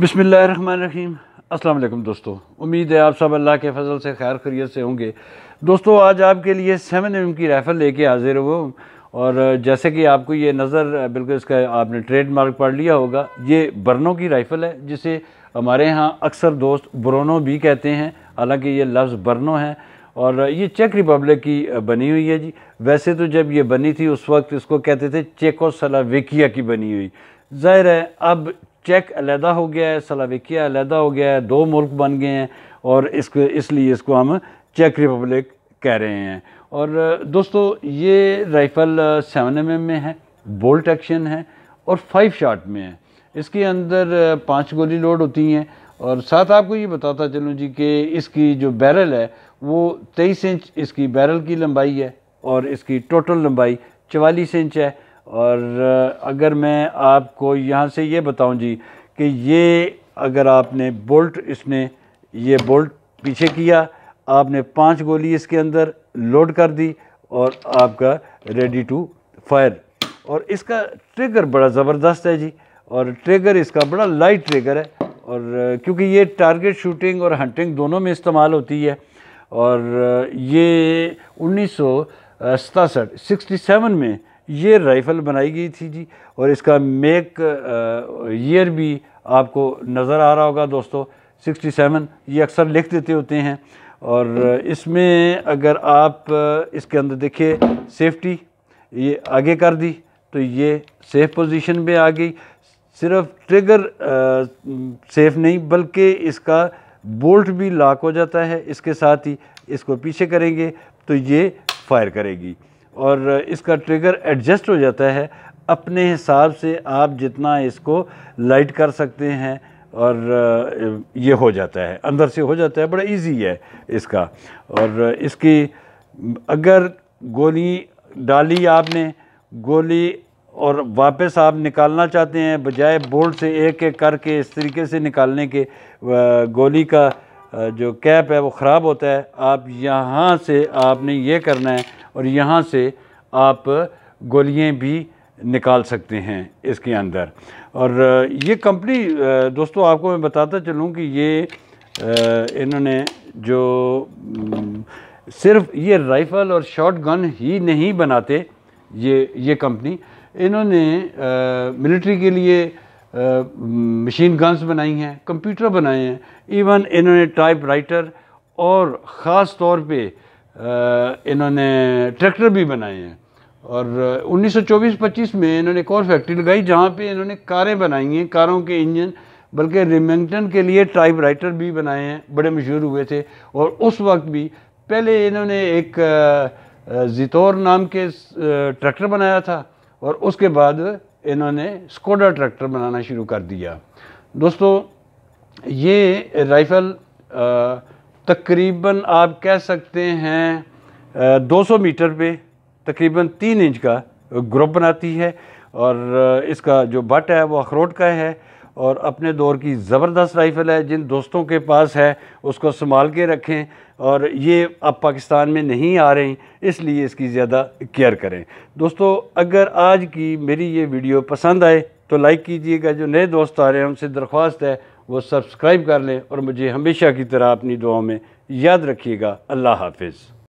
बिसमीम अल्लाम दोस्तों उम्मीद है आप सब अल्लाह के फजल से खैर खरीत से होंगे दोस्तों आज आपके लिए सेवन एम की राइफ़ल लेके हाजिर हुआ हूँ और जैसे कि आपको ये नज़र बिल्कुल इसका आपने ट्रेडमार्क पढ़ लिया होगा ये बर्नों की राइफ़ल है जिसे हमारे यहाँ अक्सर दोस्त ब्रोनो भी कहते हैं हालांकि ये लफ्ज़ बर्नो है और ये चेक रिपब्लिक की बनी हुई है जी वैसे तो जब ये बनी थी उस वक्त इसको कहते थे चेकोसलावेकिया की बनी हुई ज़ाहिर है अब चेक अलहदा हो गया है सलाविकिया अलहदा हो गया है दो मुल्क बन गए हैं और इसको इसलिए इसको हम चेक रिपब्लिक कह रहे हैं और दोस्तों ये राइफ़ल सेवन एम में है बोल्ट एक्शन है और फाइव शॉट में है इसके अंदर पांच गोली लोड होती हैं और साथ आपको ये बताता चलूँ जी कि इसकी जो बैरल है वो तेईस इंच इसकी बैरल की लंबाई है और इसकी टोटल लंबाई चवालीस इंच है और अगर मैं आपको यहाँ से ये बताऊँ जी कि ये अगर आपने बोल्ट इसने ये बोल्ट पीछे किया आपने पांच गोली इसके अंदर लोड कर दी और आपका रेडी टू फायर और इसका ट्रिगर बड़ा ज़बरदस्त है जी और ट्रिगर इसका बड़ा लाइट ट्रिगर है और क्योंकि ये टारगेट शूटिंग और हंटिंग दोनों में इस्तेमाल होती है और ये उन्नीस सौ सतासठ सिक्सटी सेवन में ये राइफ़ल बनाई गई थी जी और इसका मेक ईयर भी आपको नज़र आ रहा होगा दोस्तों 67 ये अक्सर लिख देते होते हैं और इसमें अगर आप इसके अंदर देखिए सेफ्टी ये आगे कर दी तो ये सेफ़ पोजीशन में आ गई सिर्फ ट्रिगर सेफ़ नहीं बल्कि इसका बोल्ट भी लॉक हो जाता है इसके साथ ही इसको पीछे करेंगे तो ये फायर करेगी और इसका ट्रिगर एडजस्ट हो जाता है अपने हिसाब से आप जितना इसको लाइट कर सकते हैं और ये हो जाता है अंदर से हो जाता है बड़ा इजी है इसका और इसकी अगर गोली डाली आपने गोली और वापस आप निकालना चाहते हैं बजाय बोल्ट से एक एक करके इस तरीके से निकालने के गोली का जो कैप है वो ख़राब होता है आप यहाँ से आपने ये करना है और यहाँ से आप गोलियाँ भी निकाल सकते हैं इसके अंदर और ये कंपनी दोस्तों आपको मैं बताता चलूँ कि ये इन्होंने जो सिर्फ ये राइफ़ल और शॉट गन ही नहीं बनाते ये ये कंपनी इन्होंने मिलिट्री के लिए मशीन गन्स बनाई हैं कंप्यूटर बनाए हैं इवन इन्होंने टाइप राइटर और ख़ास तौर पे इन्होंने ट्रैक्टर भी बनाए हैं और 1924-25 में इन्होंने एक और फैक्ट्री लगाई जहाँ पे इन्होंने कारें बनाई हैं कारों के इंजन बल्कि रिमिंगटन के लिए टाइप राइटर भी बनाए हैं बड़े मशहूर हुए थे और उस वक्त भी पहले इन्होंने एक जितौर नाम के ट्रैक्टर बनाया था और उसके बाद इन्होंने स्कोडा ट्रैक्टर बनाना शुरू कर दिया दोस्तों ये राइफ़ल तकरीबन आप कह सकते हैं 200 मीटर पे तकरीबन तीन इंच का ग्रुप बनाती है और इसका जो बट है वो अखरोट का है और अपने दौर की ज़बरदस्त राइफ़ल है जिन दोस्तों के पास है उसको संभाल के रखें और ये अब पाकिस्तान में नहीं आ रही इसलिए इसकी ज़्यादा केयर करें दोस्तों अगर आज की मेरी ये वीडियो पसंद आए तो लाइक कीजिएगा जो नए दोस्त आ रहे हैं उनसे दरख्वास्त है वो सब्सक्राइब कर लें और मुझे हमेशा की तरह अपनी दुआओं में याद रखिएगा अल्लाह हाफिज़